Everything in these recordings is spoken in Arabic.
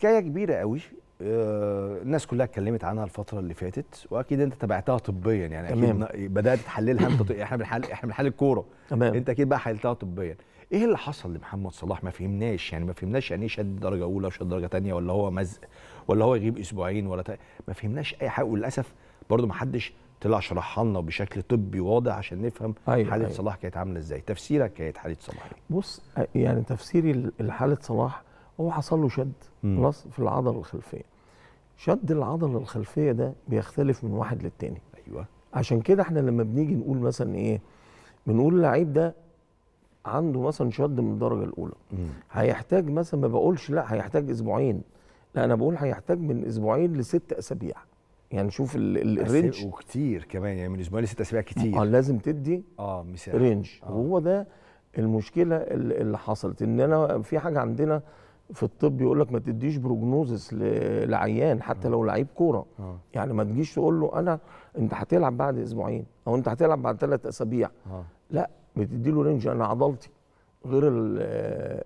حكايه كبيره قوي آه، الناس كلها اتكلمت عنها الفتره اللي فاتت واكيد انت تابعتها طبيا يعني تمام. اكيد بدات تحللها انت طيب. احنا بنحلل احنا بنحلل الكوره تمام انت اكيد بقى حللتها طبيا ايه اللي حصل لمحمد صلاح ما فهمناش يعني ما فهمناش يعني ايه شد درجه اولى وشد درجه ثانيه ولا هو مزق ولا هو يغيب اسبوعين ولا تق... ما فهمناش اي حاجه وللاسف برضو ما حدش طلع شرحها لنا بشكل طبي واضح عشان نفهم أيوة, أيوة. حاله أيوة. صلاح كانت عامله ازاي تفسيرك كانت حاله صلاح إيه؟ بص يعني تفسيري لحاله صلاح هو حصل له شد خلاص في العضله الخلفيه شد العضله الخلفيه ده بيختلف من واحد للتاني ايوه عشان كده احنا لما بنيجي نقول مثلا ايه بنقول اللعيب ده عنده مثلا شد من الدرجه الاولى مم. هيحتاج مثلا ما بقولش لا هيحتاج اسبوعين لا انا بقول هيحتاج من اسبوعين لست اسابيع يعني شوف الرينج وكتير كمان يعني من اسبوعين لست اسابيع كتير اه لازم تدي اه مثال رينج آه. وهو ده المشكله اللي حصلت ان انا في حاجه عندنا في الطب يقول لك ما تديش بروجنوزس لعيان حتى آه. لو لعيب كوره آه. يعني ما تجيش تقول له انا انت هتلعب بعد اسبوعين او انت هتلعب بعد ثلاث اسابيع آه. لا بتدي له رينج انا عضلتي غير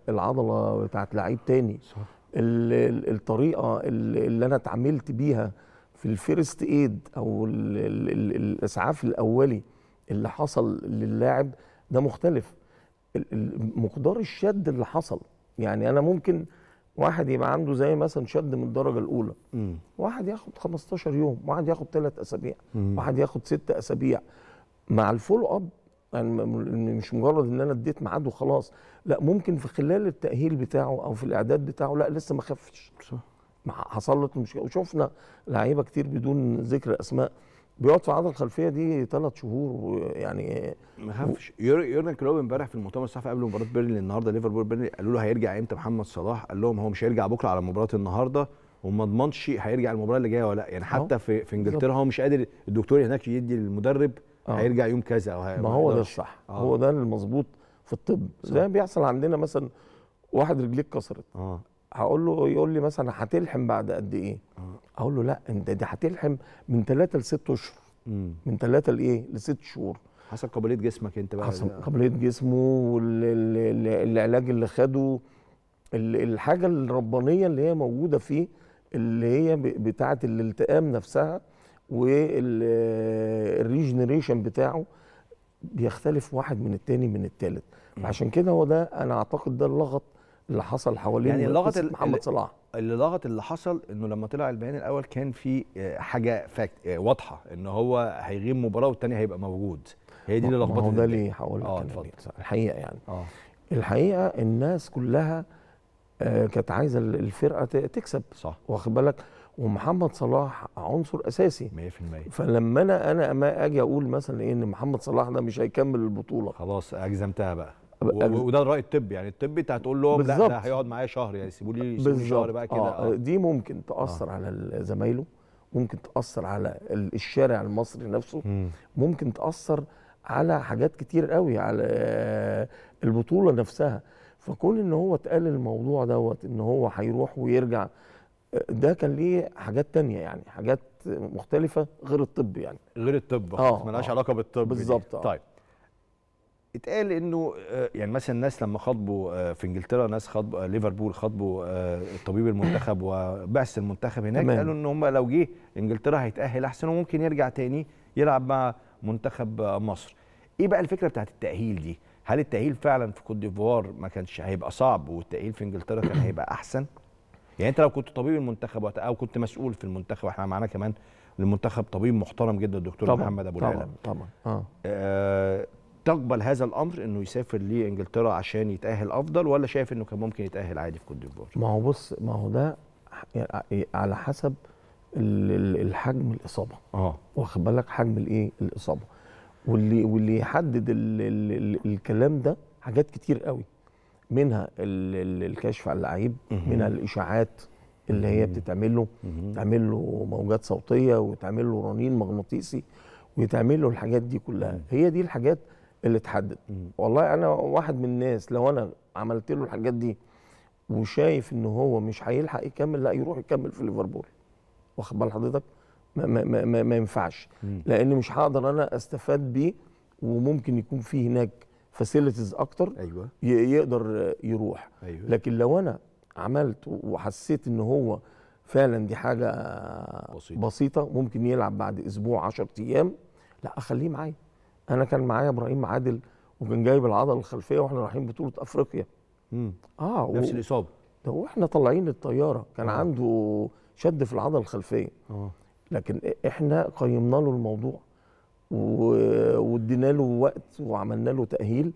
العضله بتاعت لعيب تاني صح. الطريقه اللي انا اتعاملت بيها في الفيرست ايد او الاسعاف الاولي اللي حصل للاعب ده مختلف مقدار الشد اللي حصل يعني انا ممكن واحد يبقى عنده زي مثلا شد من الدرجه الاولى مم. واحد ياخد 15 يوم واحد ياخد ثلاث اسابيع مم. واحد ياخد ست اسابيع مع الفولو اب يعني مش مجرد ان انا اديت ميعاد وخلاص لا ممكن في خلال التاهيل بتاعه او في الاعداد بتاعه لا لسه ما خفش صح حصلت مشكله وشفنا لعيبه كتير بدون ذكر اسماء بيقعد في عضله الخلفيه دي ثلاث شهور يعني ما هفش يورجن كلوب امبارح في المؤتمر الصحفي قبل مباراه بيرنلي النهارده ليفربول بيرنلي قالوا له هيرجع امتى محمد صلاح قال لهم هو مش هيرجع بكره على مباراه النهارده وما اضمنش هيرجع المباراه اللي جايه ولا لا يعني حتى في في انجلترا هو مش قادر الدكتور هناك يدي للمدرب هيرجع يوم كذا او ما هو ده الصح هو ده المظبوط في الطب صح. زي بيحصل عندنا مثلا واحد رجليه اتكسرت اه هقول له يقول لي مثلا هتلحم بعد قد ايه اقول له لا انت دي هتلحم من ثلاثه لست اشهر من ثلاثه لايه؟ لست شهور حسب قابليه جسمك انت بقى حسب قابليه جسمه والعلاج اللي خده الحاجه الربانيه اللي هي موجوده فيه اللي هي بتاعه الالتئام نفسها والريجنريشن بتاعه بيختلف واحد من التاني من التالت عشان كده هو ده انا اعتقد ده اللغط اللي حصل حوالين يعني لغط محمد صلاح اللي لغط اللي حصل انه لما طلع البيان الاول كان في آه، حاجه فاكت آه، واضحه ان هو هيغيب مباراه والثانيه هيبقى موجود هي دي اللي لخبطت هو ده ليه هقول لك الحقيقه يعني أوه. الحقيقه الناس كلها آه كانت عايزه الفرقه تكسب صح واخد بالك ومحمد صلاح عنصر اساسي 100% فلما انا انا ما اجي اقول مثلا ايه ان محمد صلاح ده مش هيكمل البطوله خلاص اجزمتها بقى وده الراي الطبي يعني الطبي انت هتقول لهم لا ده هيقعد معايا شهر يعني سيبوا لي شهر بقى كده آه،, آه. دي ممكن تاثر آه. على زمايله ممكن تاثر على الشارع المصري نفسه م. ممكن تاثر على حاجات كتير قوي على البطوله نفسها فكون ان هو اتقال الموضوع دوت ان هو هيروح ويرجع آه، ده كان ليه حاجات تانية يعني حاجات مختلفة غير الطب يعني غير الطب اه ملهاش آه. علاقة بالطب بالظبط آه. طيب اتقال انه آه، يعني مثلا الناس لما خاطبوا آه، في انجلترا ناس خاطبوا آه، ليفربول خاطبوا طبيب المنتخب وبعث المنتخب هناك قالوا ان هم لو جه انجلترا هيتاهل احسن وممكن يرجع تاني يلعب مع منتخب مصر. ايه بقى الفكره بتاعت التاهيل دي؟ هل التاهيل فعلا في كوت ديفوار ما كانش هيبقى صعب والتاهيل في انجلترا كان هيبقى احسن؟ يعني انت لو كنت طبيب المنتخب او كنت مسؤول في المنتخب احنا معانا كمان المنتخب طبيب محترم جدا الدكتور طبعًا محمد ابو العلا طبعا طبعا آه. آه تقبل هذا الامر انه يسافر لانجلترا عشان يتاهل افضل ولا شايف انه كان ممكن يتاهل عادي في كوت ديفوار؟ ما هو بص ما هو ده يعني على حسب الحجم الاصابه اه واخد بالك حجم الايه الاصابه واللي واللي يحدد الكلام ده حاجات كتير قوي منها الكشف على اللعيب منها الاشاعات اللي هي بتتعمل له تعمل له موجات صوتيه وتعمل له رنين مغناطيسي ويتعمل له الحاجات دي كلها هي دي الحاجات اللي اتحدد والله انا واحد من الناس لو انا عملت له الحاجات دي وشايف ان هو مش هيلحق يكمل لا يروح يكمل في ليفربول واخد بال حضرتك ما, ما, ما, ما, ما ينفعش لان مش هقدر انا استفاد بيه وممكن يكون في هناك فاسيلتيز اكتر أيوة. يقدر يروح أيوة. لكن لو انا عملت وحسيت ان هو فعلا دي حاجه بسيطه, بسيطة ممكن يلعب بعد اسبوع 10 ايام لا اخليه معايا انا كان معايا ابراهيم عادل وكان جايب العضله الخلفيه واحنا رايحين بطوله افريقيا امم اه نفس و... الاصابه ده واحنا طالعين الطياره كان آه. عنده شد في العضله الخلفيه آه. لكن احنا قيمنا له الموضوع وادينا له وقت وعملنا له تاهيل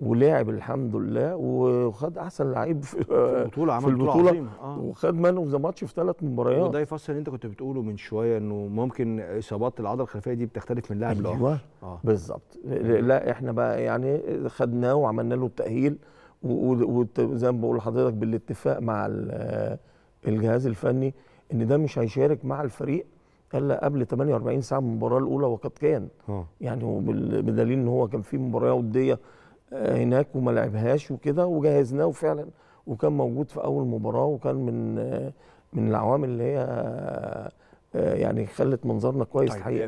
ولعب الحمد لله وخد احسن لعيب في, في البطوله عمل في البطوله عظيمة. آه. وخد مان اوف ذا ماتش في ثلاث مباريات وده يفسر اللي انت كنت بتقوله من شويه انه ممكن اصابات العضله الخلفيه دي بتختلف من لاعب أيوة، لاخر ايوه آه. بالظبط لا احنا بقى يعني خدناه وعملنا له التاهيل وزي ما بقول لحضرتك بالاتفاق مع الجهاز الفني ان ده مش هيشارك مع الفريق الا قبل 48 ساعه من المباراه الاولى وقد كان آه. يعني بدليل ان هو كان في مباراه وديه هناك وما لعبهاش وكده وجهزناه وفعلا وكان موجود في اول مباراه وكان من من العوامل اللي هي آه، آه، يعني خلت منظرنا كويس طيب. حقيقه